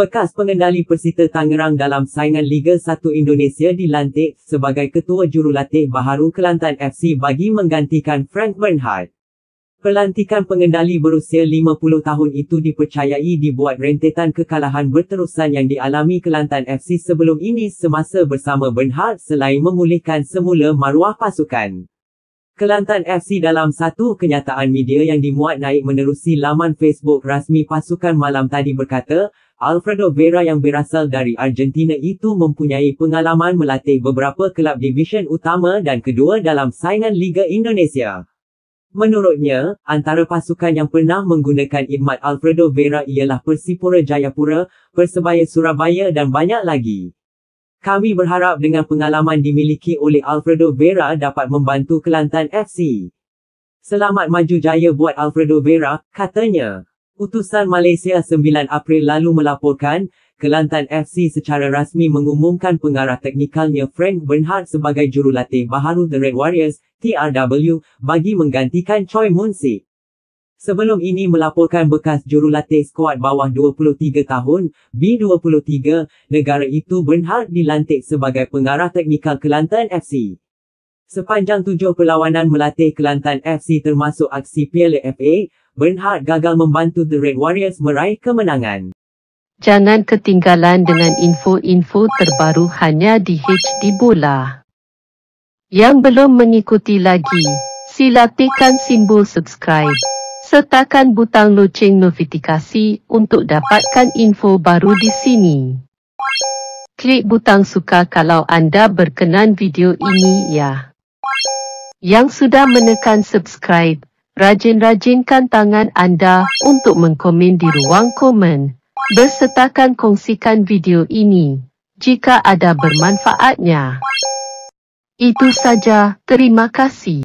Pekas pengendali Persita Tangerang dalam saingan Liga 1 Indonesia dilantik sebagai ketua jurulatih baharu Kelantan FC bagi menggantikan Frank Bernhard. Pelantikan pengendali berusia 50 tahun itu dipercayai dibuat rentetan kekalahan berterusan yang dialami Kelantan FC sebelum ini semasa bersama Bernhard selain memulihkan semula maruah pasukan. Kelantan FC dalam satu kenyataan media yang dimuat naik menerusi laman Facebook rasmi pasukan malam tadi berkata, Alfredo Vera yang berasal dari Argentina itu mempunyai pengalaman melatih beberapa kelab divisyen utama dan kedua dalam saingan Liga Indonesia. Menurutnya, antara pasukan yang pernah menggunakan imat Alfredo Vera ialah Persipura Jayapura, Persebaya Surabaya dan banyak lagi. Kami berharap dengan pengalaman dimiliki oleh Alfredo Vera dapat membantu Kelantan FC. Selamat maju jaya buat Alfredo Vera, katanya. Utusan Malaysia 9 April lalu melaporkan, Kelantan FC secara rasmi mengumumkan pengarah teknikalnya Frank Bernhard sebagai jurulatih baharu The Red Warriors, TRW, bagi menggantikan Choi Munsi. Sebelum ini melaporkan bekas jurulatih skuad bawah 23 tahun, B23, negara itu Bernhard dilantik sebagai pengarah teknikal Kelantan FC. Sepanjang tujuh perlawanan melatih Kelantan FC termasuk aksi Piala FA, Bernhard gagal membantu The Red Warriors meraih kemenangan. Jangan ketinggalan dengan info-info terbaru hanya di HD Bola. Yang belum mengikuti lagi, sila tekan simbol subscribe. Sertakan butang loceng notifikasi untuk dapatkan info baru di sini. Klik butang suka kalau anda berkenan video ini ya. Yang sudah menekan subscribe, rajin-rajinkan tangan anda untuk mengkomen di ruang komen. Bersetakan kongsikan video ini jika ada bermanfaatnya. Itu saja, terima kasih.